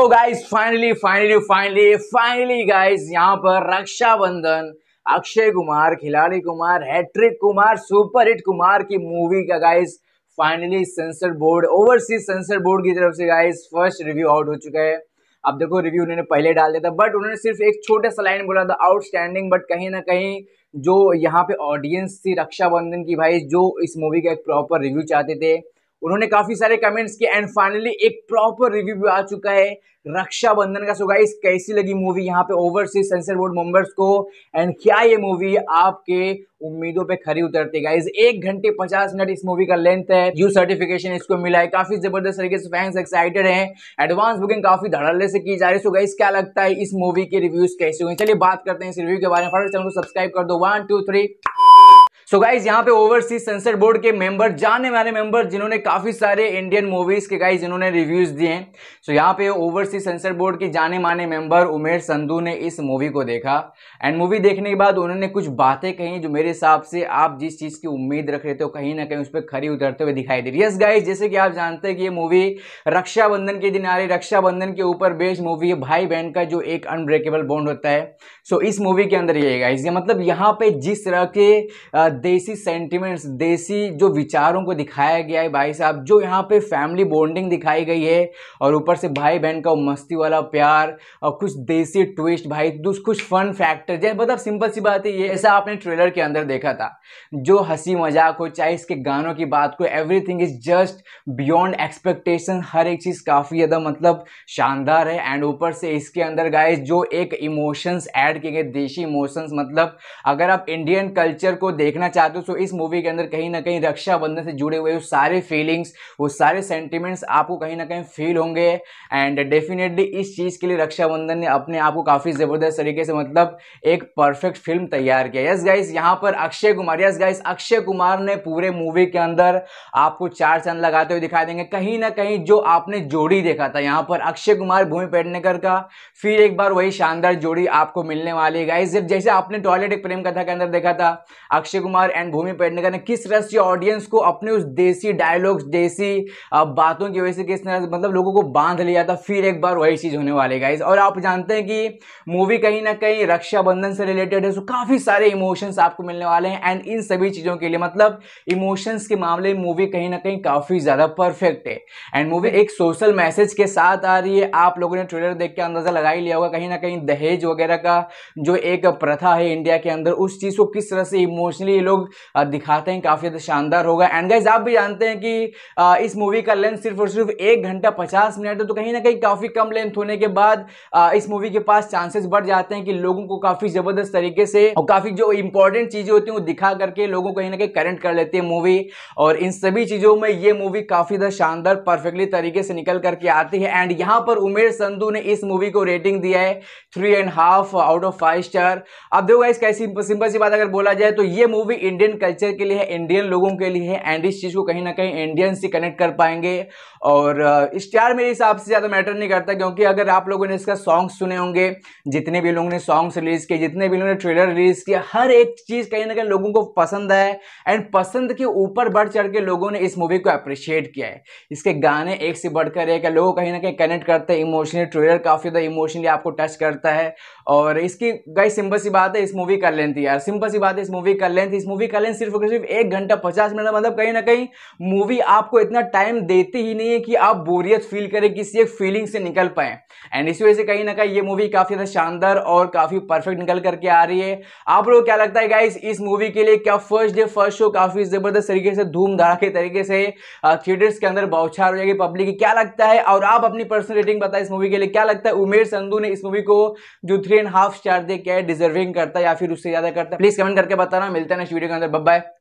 तो guys finally finally finally finally guys यहाँ पर रक्षाबंधन अक्षय कुमार खिलाड़ी Kumar hat trick Kumar super hit Kumar की मूवी का guys finally censor board overseas censor board की तरफ से गाइस फर्स्ट रिव्यू आउट हो चुका है अब देखो रिव्यू उन्होंने पहले डाल दिया था बट उन्होंने सिर्फ एक छोटे सा लाइन बोला था आउटस्टैंडिंग बट कहीं ना कहीं जो यहाँ पे ऑडियंस थी रक्षाबंधन की भाई जो इस मूवी का एक प्रॉपर रिव्यू चाहते थे उन्होंने काफी सारे कमेंट्स किए एंड फाइनली एक प्रॉपर रिव्यू भी आ चुका है रक्षाबंधन का सो गाइस कैसी लगी मूवी यहाँ पे ओवरसीज सेंसर बोर्ड मेंबर्स को एंड क्या ये मूवी आपके उम्मीदों पे खरी उतरती गाइस एक घंटे पचास मिनट इस मूवी का लेंथ है यू सर्टिफिकेशन इसको मिला है काफी जबरदस्त तरीके से फैंस एक्साइटेड हैं एडवांस बुकिंग काफी धड़ल्ले से की जा रही है सो गाइस क्या लगता है इस मूवी के रिव्यूज कैसे हुए चलिए बात करते हैं इस रिव्यू के बारे में फटाफट चैनल को सब्सक्राइब कर दो one two three so guys यहाँ पे ओवरसीज सेंसर बोर्ड के मेंबर जाने वाले मेंबर जिन्होंने काफी सारे इंडियन मूवीज के गाइज इन्होंने रिव्यूज दिए हैं सो यहाँ पे ओवरसीज सेंसर बोर्ड के जाने माने मेंबर उमेर संधू ने इस मूवी को देखा एंड मूवी देखने के बाद उन्होंने कुछ बातें कही जो मेरे हिसाब से आप जिस चीज की उम्मीद रख रहे थे कहीं ना कहीं उस पर खरी उतरते हुए दिखाई दे रही यस गाइज जैसे कि आप जानते हैं कि ये मूवी रक्षाबंधन के दिन आ रही रक्षाबंधन के ऊपर बेस्ड मूवी है भाई बहन का जो एक अनब्रेकेबल बॉन्ड होता है सो इस मूवी के अंदर ये गाइज ये मतलब यहाँ पे जिस तरह के देसी सेंटिमेंट्स देसी जो विचारों को दिखाया गया है भाई साहब जो यहाँ पे फैमिली बॉन्डिंग दिखाई गई है और ऊपर से भाई बहन का मस्ती वाला प्यार और कुछ देसी ट्विस्ट भाई कुछ फन फैक्टर जैसे मतलब सिंपल सी बात है ये ऐसा आपने ट्रेलर के अंदर देखा था जो हंसी मजाक हो चाहे इसके गानों की बात को everything is just beyond expectation हर एक चीज़ काफ़ी ज़्यादा मतलब शानदार है एंड ऊपर से इसके अंदर गाय जो एक इमोशंस एड किए गए देशी इमोशंस मतलब अगर आप इंडियन कल्चर को देखना चाहते हो सो इस मूवी के अंदर कहीं ना कहीं रक्षाबंधन से जुड़े हुए वो सारे फीलिंग्स वो सारे सेंटिमेंट्स आपको कहीं ना कहीं फील होंगे एंड डेफिनेटली इस चीज़ के लिए रक्षाबंधन ने अपने आप को काफ़ी ज़बरदस्त तरीके से मतलब एक परफेक्ट फिल्म तैयार किया यस गाइस यहाँ पर अक्षय कुमार यस गाइस अक्षय कुमार ने पूरे मूवी के अंदर आपको चार चंद लगाते हुए दिखाई देंगे कहीं ना कहीं जो आपने जोड़ी देखा था यहाँ पर अक्षय कुमार भूमि पेडनेकर का फिर एक बार वही शानदार जोड़ी आपको मिलने वाली है गाइस जैसे आपने टॉयलेट एक प्रेम कथा के अंदर देखा था अक्षय कुमार कुमार एंड भूमि पेडनेकर ने किस तरह से ऑडियंस को अपने उस देसी डायलॉग्स देसी बातों की वजह से किस तरह से मतलब लोगों को बांध लिया था फिर एक बार वही चीज़ होने वाली गाइज और आप जानते हैं कि मूवी कहीं ना कहीं रक्षाबंधन से रिलेटेड है सो काफ़ी सारे इमोशंस आपको मिलने वाले हैं एंड इन सभी चीज़ों के लिए मतलब इमोशंस के मामले में मूवी कहीं ना कहीं काफ़ी ज़्यादा परफेक्ट है एंड मूवी एक सोशल मैसेज के साथ आ रही है आप लोगों ने ट्रेलर देख के अंदाज़ा लगा ही लिया होगा कहीं ना कहीं दहेज वगैरह का जो एक प्रथा है इंडिया के अंदर उस चीज़ को किस तरह से इमोशनली ये लोग दिखाते हैं काफ़ी ज़्यादा शानदार होगा एंड गाइज आप भी जानते हैं कि इस मूवी का लेंथ सिर्फ और सिर्फ एक घंटा पचास मिनट है तो कहीं ना कहीं काफ़ी कम लेंथ होने के बाद इस मूवी के पास चांसेस बढ़ जाते हैं कि लोगों को काफ़ी ज़बरदस्त तरीके से और काफ़ी जो इंपॉर्टेंट चीज़ें होती हैं वो दिखा करके लोगों को कहीं ना कहीं करेंट कर लेती है मूवी और इन सभी चीज़ों में ये मूवी काफ़ी ज़्यादा शानदार परफेक्टली तरीके से निकल करके आती है एंड यहाँ पर उमेश संधू ने इस मूवी को रेटिंग दिया है three and half out of five star अब देखो इस कैसी सिंपल सी बात अगर बोला जाए तो ये मूवी भी इंडियन कल्चर के लिए है इंडियन लोगों के लिए है एंड इस चीज़ को कहीं ना कहीं इंडियन से कनेक्ट कर पाएंगे और स्टार मेरे हिसाब से ज़्यादा मैटर नहीं करता क्योंकि अगर आप लोगों ने इसका सॉन्ग सुने होंगे जितने भी लोगों ने सॉन्ग्स रिलीज़ किए जितने भी लोगों ने ट्रेलर रिलीज़ किया हर एक चीज़ कहीं ना कहीं लोगों को पसंद आया एंड पसंद के ऊपर बढ़ चढ़ के लोगों ने इस मूवी को अप्रिशिएट किया है इसके गाने एक से बढ़कर एक है लोग कहीं ना कहीं कनेक्ट करते हैं इमोशनली ट्रेलर काफ़ी ज़्यादा इमोशनली आपको टच करता है और इसकी गई सिंपल सी बात है इस मूवी का लेंथ यार सिंपल सी बात है इस मूवी का लेंथ इस मूवी का लेंथ सिर्फ और सिर्फ एक घंटा पचास मिनट मतलब कहीं ना कहीं मूवी आपको इतना टाइम देती ही नहीं है कि आप बोरियत फील करें किसी एक फीलिंग से निकल पाए एंड इसी वजह से कहीं ना कहीं ये मूवी काफ़ी ज़्यादा शानदार और काफ़ी परफेक्ट निकल करके आ रही है आप लोग क्या लगता है गाइस इस मूवी के लिए क्या फर्स्ट डे फर्स्ट शो काफ़ी ज़बरदस्त तरीके से धूम के तरीके से थिएटर्स के अंदर बौछार हो जाएगी पब्लिक की क्या लगता है और आप अपनी पर्सनल रेटिंग बताए इस मूवी के लिए क्या लगता है उमेर संधू ने इस मूवी को जो थ्री एंड हाफ स्टार दे क्या डिजर्विंग करता है या फिर उससे ज़्यादा करता है प्लीज़ कमेंट करके बताना मिलता है नेक्स्ट वीडियो के अंदर बाय